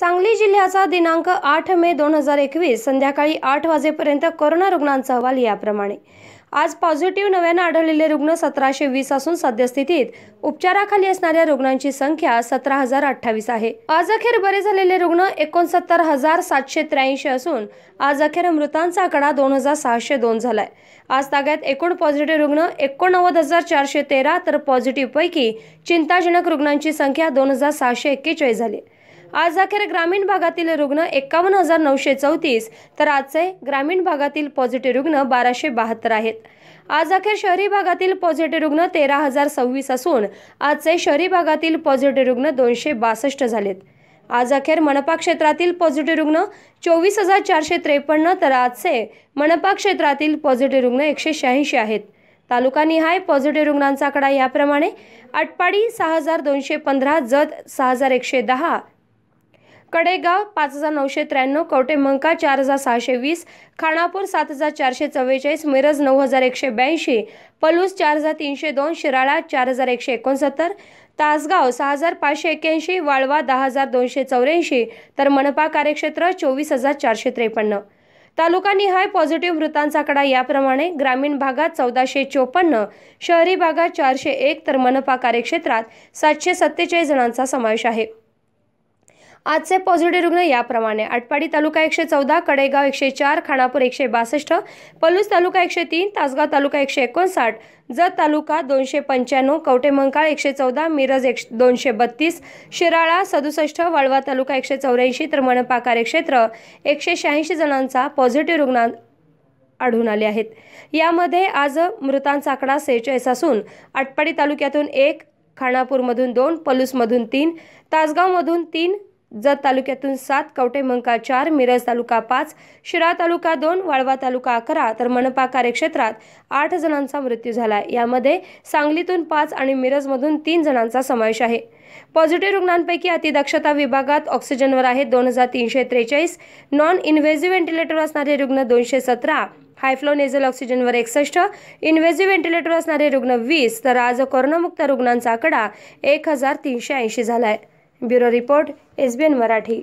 सांगली जिल्ह्याचा दिनांक आठ मे दोन हजार एकवीस संध्याकाळी आठ वाजेपर्यंत कोरोना रुग्णांचा अहवाल याप्रमाणे आज पॉझिटिव्ह नव्यानं आढळलेले रुग्ण सतराशे वीस असून सद्यस्थितीत उपचाराखाली असणाऱ्या रुग्णांची संख्या सतरा हजार अठ्ठावीस आहे आज अखेर बरे झालेले रुग्ण एकोणसत्तर हजार सातशे त्र्याऐंशी असून आज अखेर मृतांचा आकडा दोन हजार सहाशे दोन झालाय आज ताब्यात एकूण पॉझिटिव्ह रुग्ण एकोणनव्वद हजार चारशे तेरा तर पॉझिटिव्हपैकी चिंताजनक रुग्णांची संख्या दोन हजार सहाशे एक्केचाळीस झाली आज अखेर ग्रामीण भागातील रुग्ण एकावन्न हजार नऊशे चौतीस तर आजचे ग्रामीण भागातील पॉझिटिव्ह रुग्ण बाराशे बहात्तर आहेत आज अखेर शहरी भागातील पॉझिटिव्ह रुग्ण तेरा हजार सव्वीस असून आजचे शहरी भागातील पॉझिटिव्ह रुग्ण दोनशे बासष्ट झालेत आज अखेर मनपा क्षेत्रातील पॉझिटिव्ह रुग्ण चोवीस हजार चारशे त्रेपन्न तर आजचे मनपा क्षेत्रातील पॉझिटिव्ह रुग्ण एकशे शहाऐंशी आहेत निहाय पॉझिटिव्ह रुग्णांचा आकडा याप्रमाणे आटपाडी सहा हजार दोनशे पंधरा जत सहा हजार एकशे दहा कडेगाव पाच हजार नऊशे त्र्याण्णव कवटेमंका चार हजार सहाशे वीस खानापूर सात हजार चारशे चव्वेचाळीस मिरज नऊ हजार एकशे ब्याऐंशी पलूस चार हजार तीनशे दोन शिराळा चार हजार एकशे एकोणसत्तर तासगाव सहा हजार पाचशे एक्याऐंशी वाळवा दहा हजार दोनशे चौऱ्याऐंशी तर मनपा कार्यक्षेत्र चोवीस हजार चारशे त्रेपन्न तालुकानिहाय पॉझिटिव्ह मृतांचा आकडा याप्रमाणे ग्रामीण भागात चौदाशे चोपन्न शहरी भागात चारशे एक तर मनपा कार्यक्षेत्रात सातशे सत्तेचाळीस जणांचा समावेश आहे आजचे पॉझिटिव्ह रुग्ण याप्रमाणे आटपाडी तालुका एकशे चौदा कडेगाव एकशे चार खानापूर एकशे बासष्ट पलूस तालुका एकशे तीन तासगाव तालुका एकशे एकोणसाठ जत तालुका दोनशे पंच्याण्णव मंकाळ एकशे चौदा मिरज एक दोनशे बत्तीस शिराळा सदुसष्ट वाळवा तालुका एकशे चौऱ्याऐंशी तर मणपाकारे क्षेत्र एकशे शहाऐंशी जणांचा पॉझिटिव्ह रुग्ण आढळून आले आहेत यामध्ये आज मृतांचा आकडा सेहेचाळीस असून आटपाडी तालुक्यातून एक खानापूरमधून दोन पलूसमधून तीन तासगावमधून तीन जत तालुक्यातून सात कवटे मंका चार मिरज तालुका पाच शिरा तालुका दोन वाळवा तालुका अकरा तर मनपा कार्यक्षेत्रात आठ जणांचा मृत्यू झाला यामध्ये सांगलीतून पाच आणि मिरजमधून तीन जणांचा समावेश आहे पॉझिटिव्ह रुग्णांपैकी अतिदक्षता विभागात ऑक्सिजनवर आहेत दोन हजार तीनशे त्रेचाळीस नॉन इन्व्हेझिव्ह व्हेंटिलेटर असणारे रुग्ण दोनशे सतरा हायफ्लो नेझल ऑक्सिजनवर एकसष्ट इन्व्हेझिव्ह व्हेंटिलेटर असणारे रुग्ण वीस तर आज कोरोनामुक्त रुग्णांचा आकडा एक हजार तीनशे ऐंशी झाला आहे ब्युरो रिपोर्ट एस मराठी